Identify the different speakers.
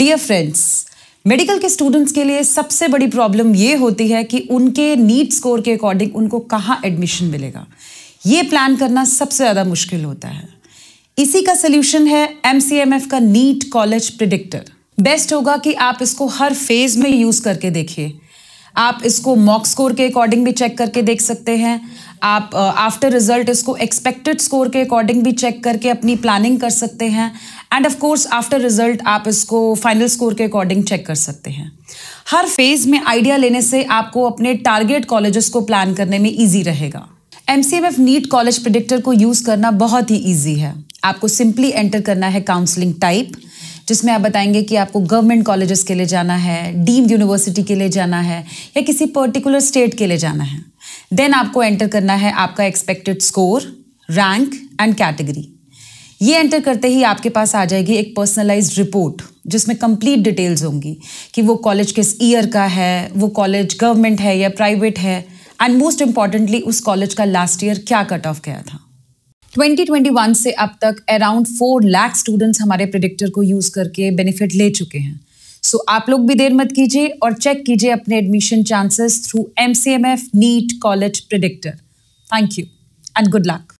Speaker 1: dear friends medical के students के लिए सबसे बड़ी प्रॉब्लम ये होती है कि उनके नीट स्कोर के अकॉर्डिंग उनको कहाँ एडमिशन मिलेगा ये प्लान करना सबसे ज़्यादा मुश्किल होता है इसी का सोल्यूशन है एम का नीट कॉलेज प्रिडिक्टर बेस्ट होगा कि आप इसको हर फेज में यूज़ करके देखिए आप इसको मॉक स्कोर के अकॉर्डिंग भी चेक करके देख सकते हैं आप आफ्टर uh, रिजल्ट इसको एक्सपेक्टेड स्कोर के अकॉर्डिंग भी चेक करके अपनी प्लानिंग कर सकते हैं and of course after result आप इसको फाइनल स्कोर के अकॉर्डिंग चेक कर सकते हैं हर फेज में आइडिया लेने से आपको अपने टारगेट कॉलेजेस को प्लान करने में ईजी रहेगा M C M F NEET college predictor को यूज़ करना बहुत ही ईजी है आपको सिंपली एंटर करना है काउंसलिंग टाइप जिसमें आप बताएंगे कि आपको गवर्नमेंट कॉलेजेस के लिए जाना है डीम्ड यूनिवर्सिटी के लिए जाना है या किसी पर्टिकुलर स्टेट के लिए जाना है देन आपको एंटर करना है आपका expected score rank and category ये एंटर करते ही आपके पास आ जाएगी एक पर्सनलाइज रिपोर्ट जिसमें कंप्लीट डिटेल्स होंगी कि वो कॉलेज किस ईयर का है वो कॉलेज गवर्नमेंट है या प्राइवेट है एंड मोस्ट इम्पॉर्टेंटली उस कॉलेज का लास्ट ईयर क्या कट ऑफ गया था 2021 से अब तक अराउंड फोर लाख स्टूडेंट्स हमारे प्रिडिक्टर को यूज़ करके बेनिफिट ले चुके हैं सो so, आप लोग भी देर मत कीजिए और चेक कीजिए अपने admission chances through M C M F NEET college predictor thank you and good luck